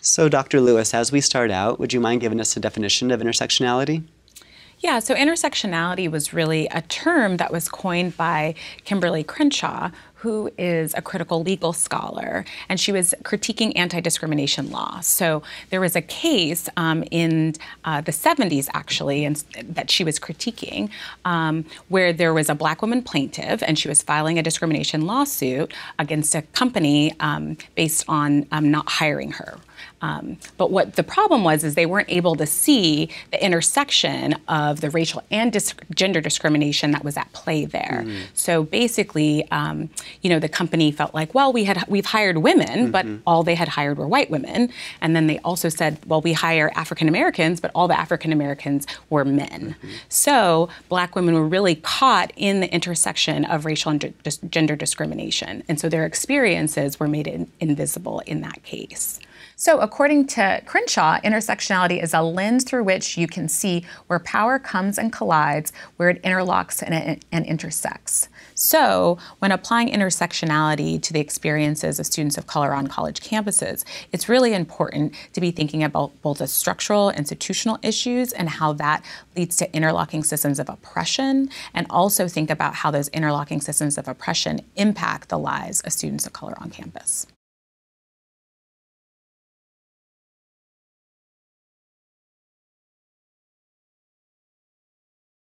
So, Dr. Lewis, as we start out, would you mind giving us a definition of intersectionality? Yeah, so intersectionality was really a term that was coined by Kimberly Crenshaw, who is a critical legal scholar, and she was critiquing anti discrimination law. So there was a case um, in uh, the 70s, actually, and that she was critiquing, um, where there was a black woman plaintiff, and she was filing a discrimination lawsuit against a company um, based on um, not hiring her. Um, but what the problem was is they weren't able to see the intersection of the racial and dis- gender discrimination that was at play there. Mm. So basically, um, you know, the company felt like, well, we had we've hired women, mm-hmm. but all they had hired were white women, and then they also said, well, we hire African Americans, but all the African Americans were men. Mm-hmm. So black women were really caught in the intersection of racial and gender discrimination, and so their experiences were made in- invisible in that case. So, according to Crenshaw, intersectionality is a lens through which you can see where power comes and collides, where it interlocks and, and intersects. So, when applying intersectionality to the experiences of students of color on college campuses, it's really important to be thinking about both the structural, institutional issues and how that leads to interlocking systems of oppression, and also think about how those interlocking systems of oppression impact the lives of students of color on campus.